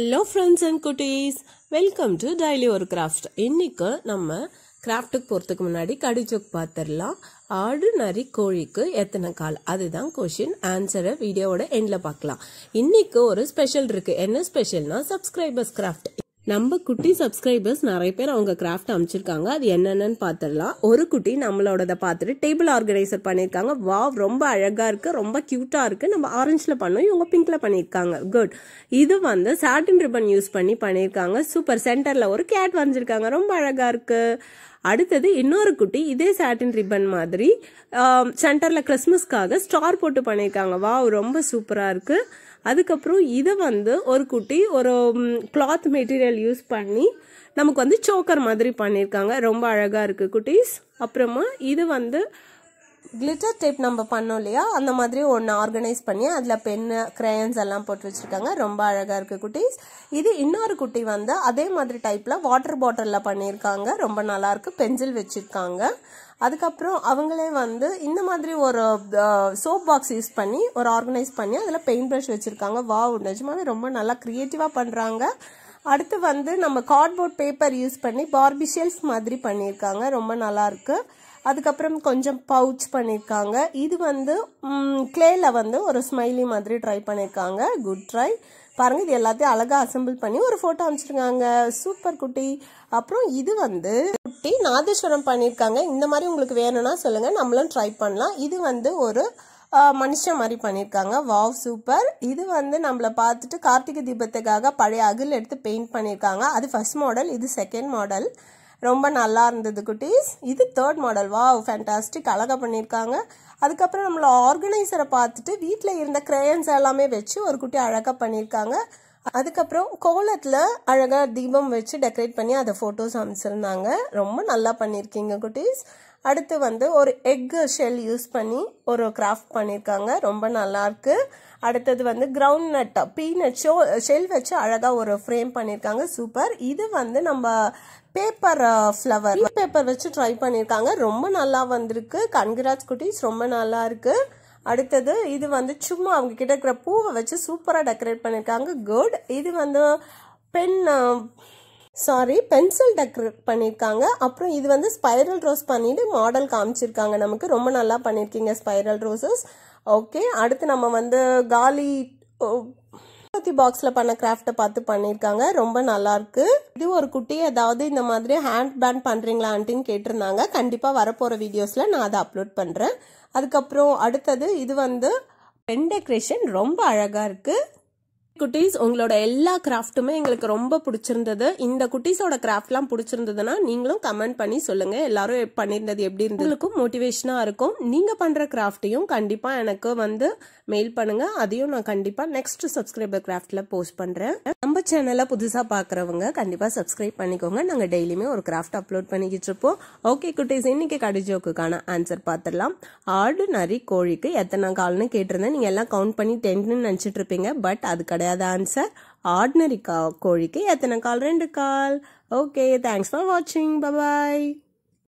hello friends and குட்டீஸ் welcome to daily ஒரு craft இன்னைக்கு நம்ம கிராஃப்ட்டுக்கு போகிறதுக்கு முன்னாடி கடிச்சோக் பார்த்துடலாம் ஆடு நரி கோழிக்கு எத்தனை கால் அதுதான் கொஷின் ஆன்சரை வீடியோவோட எண்டில் பார்க்கலாம் இன்னைக்கு ஒரு ஸ்பெஷல் இருக்குது என்ன ஸ்பெஷல்னால் சப்ஸ்கிரைபர்ஸ் கிராஃப்ட் நம்ம குட்டி சப்ஸ்கிரைபர்ஸ் நிறைய பேர் அவங்க கிராஃப்ட் அமைச்சிருக்காங்க அது என்னென்னு பார்த்துடலாம் ஒரு குட்டி நம்மளோடத பார்த்துட்டு டேபிள் ஆர்கனைசர் பண்ணியிருக்காங்க வாவ் ரொம்ப அழகாக இருக்குது ரொம்ப க்யூட்டாக இருக்குது நம்ம ஆரஞ்சில் பண்ணோம் இவங்க பிங்க்கில் பண்ணியிருக்காங்க குட் இது வந்து சாட்டின் ரிப்பன் யூஸ் பண்ணி பண்ணியிருக்காங்க சூப்பர் சென்டரில் ஒரு கேட் வரைஞ்சிருக்காங்க ரொம்ப அழகாக இருக்குது அடுத்தது இன்னொரு குட்டி இதே சாட்டின் ரிப்பன் மாதிரி சென்டரில் கிறிஸ்மஸ்க்காக ஸ்டார் போட்டு பண்ணியிருக்காங்க வா ரொம்ப சூப்பராக இருக்குது அதுக்கப்புறம் இதை வந்து ஒரு குட்டி ஒரு கிளாத் மெட்டீரியல் மெட்டீரியல் யூஸ் பண்ணி நமக்கு வந்து சோக்கர் மாதிரி பண்ணியிருக்காங்க ரொம்ப அழகாக இருக்குது குட்டீஸ் அப்புறமா இது வந்து கிளிட்டர் டேப் நம்ம பண்ணோம் இல்லையா அந்த மாதிரி ஒன்று ஆர்கனைஸ் பண்ணி அதில் பென்னு க்ரையன்ஸ் எல்லாம் போட்டு வச்சுருக்காங்க ரொம்ப அழகாக இருக்குது குட்டீஸ் இது இன்னொரு குட்டி வந்து அதே மாதிரி டைப்பில் வாட்டர் பாட்டிலில் பண்ணியிருக்காங்க ரொம்ப நல்லாயிருக்கு பென்சில் வச்சுருக்காங்க அதுக்கப்புறம் அவங்களே வந்து இந்த மாதிரி ஒரு சோப் பாக்ஸ் யூஸ் பண்ணி ஒரு ஆர்கனைஸ் பண்ணி அதில் பெயிண்ட் ப்ரஷ் வச்சுருக்காங்க வா நிஜமாவே ரொம்ப நல்லா க்ரியேட்டிவாக பண்ணுறாங்க அடுத்து வந்து நம்ம கார்ட்போர்ட் பேப்பர் யூஸ் பண்ணி பார்பி ஷெல்ஃப் மாதிரி பண்ணியிருக்காங்க ரொம்ப நல்லாயிருக்கு அதுக்கப்புறம் கொஞ்சம் பவுச் பண்ணியிருக்காங்க இது வந்து கிளேயில் வந்து ஒரு ஸ்மைலி மாதிரி ட்ரை பண்ணியிருக்காங்க குட் ட்ரை பாருங்கள் இது எல்லாத்தையும் அழகாக அசம்பிள் பண்ணி ஒரு ஃபோட்டோ அமைச்சிருக்காங்க சூப்பர் குட்டி அப்புறம் இது வந்து குட்டி நாதேஸ்வரம் பண்ணியிருக்காங்க இந்த மாதிரி உங்களுக்கு வேணும்னா சொல்லுங்கள் நம்மளும் ட்ரை பண்ணலாம் இது வந்து ஒரு மனுஷன் மாதிரி பண்ணியிருக்காங்க வாவ் சூப்பர் இது வந்து நம்மளை பார்த்துட்டு கார்த்திகை தீபத்துக்காக பழைய அகில் எடுத்து பெயிண்ட் பண்ணியிருக்காங்க அது ஃபஸ்ட் மாடல் இது செகண்ட் மாடல் ரொம்ப நல்லா இருந்தது குட்டீஸ் இது தேர்ட் மாடல் வாவ் ஃபேண்டாஸ்டிக் அழகாக பண்ணியிருக்காங்க அதுக்கப்புறம் நம்மளை ஆர்கனைசரை பார்த்துட்டு வீட்டில் இருந்த கிரேயன்ஸ் எல்லாமே வச்சு ஒரு குட்டி அழகாக பண்ணியிருக்காங்க அதுக்கப்புறம் கோலத்தில் அழகாக தீபம் வச்சு டெக்கரேட் பண்ணி அதை ஃபோட்டோஸ் அமைச்சிருந்தாங்க ரொம்ப நல்லா பண்ணியிருக்கீங்க குட்டீஸ் அடுத்து வந்து ஒரு எக்கு ஷெல் யூஸ் பண்ணி ஒரு கிராஃப்ட் பண்ணியிருக்காங்க ரொம்ப நல்லாயிருக்கு அடுத்தது வந்து ground nut peanut show shell வச்சு அழகாக ஒரு ஃப்ரேம் பண்ணியிருக்காங்க சூப்பர் இது வந்து நம்ம பேப்பர் ஃப்ளவர் பேப்பர் வச்சு ட்ரை பண்ணியிருக்காங்க ரொம்ப நல்லா வந்திருக்கு கன்கிராஜ் குட்டீஸ் ரொம்ப நல்லா இருக்குது அடுத்தது இது வந்து சும்மா அவங்க கிட்ட இருக்கிற பூவை வச்சு சூப்பராக டெக்கரேட் பண்ணியிருக்காங்க குட் இது வந்து பென் uh, சாரி பென்சில் டெக்கர் பண்ணியிருக்காங்க அப்புறம் இது வந்து ஸ்பைரல் ரோஸ் பண்ணிட்டு மாடல் காமிச்சிருக்காங்க நமக்கு ரொம்ப நல்லா பண்ணியிருக்கீங்க ஸ்பைரல் ரோசஸ் ஓகே அடுத்து நம்ம வந்து காலி பத்தி பாக்ஸில் பண்ண கிராஃப்டை பார்த்து பண்ணியிருக்காங்க ரொம்ப நல்லா இருக்கு இது ஒரு குட்டி ஏதாவது இந்த மாதிரி ஹேண்ட் பேண்ட் பண்ணுறீங்களா ஆன்ட்டின்னு கேட்டிருந்தாங்க கண்டிப்பாக வரப்போகிற வீடியோஸில் நான் அதை அப்லோட் பண்ணுறேன் அதுக்கப்புறம் அடுத்தது இது வந்து பென் டெக்ரேஷன் ரொம்ப அழகாக இருக்குது குட்டீஸ் உங்களோட எல்லா கிராஃப்ட்டுமே எங்களுக்கு ரொம்ப பிடிச்சிருந்தது இந்த குட்டீஸோட கிராஃப்ட்லாம் பிடிச்சிருந்ததுன்னா நீங்களும் கமெண்ட் பண்ணி சொல்லுங்க எல்லாரும் பண்ணியிருந்தது எப்படி இருந்ததுக்கும் மோட்டிவேஷனாக இருக்கும் நீங்கள் பண்ணுற கிராஃப்டையும் கண்டிப்பாக எனக்கு வந்து மெயில் பண்ணுங்க அதையும் நான் கண்டிப்பாக நெக்ஸ்ட் சப்ஸ்கிரைபர் கிராஃப்டில் போஸ்ட் பண்ணுறேன் நம்ம சேனலை புதுசாக பார்க்குறவங்க கண்டிப்பாக சப்ஸ்கிரைப் பண்ணிக்கோங்க நாங்கள் டெய்லியுமே ஒரு கிராஃப்ட் அப்லோட் பண்ணிக்கிட்டு இருப்போம் ஓகே குட்டீஸ் இன்னைக்கு கடைஜோக்குக்கான ஆன்சர் பார்த்துடலாம் ஆடு நரி கோழிக்கு எத்தனை கால்னு கேட்டிருந்தேன் நீங்கள் எல்லாம் கவுண்ட் பண்ணி டென்ட்னு நினச்சிட்டு இருப்பீங்க பட் அது கிடையாது ஆன்சர் ஆர்டினரி கா கோழிக்கு எத்தனை கால் ரெண்டு கால் ஓகே தேங்க்ஸ் ஃபார் வாட்சிங் பபாய்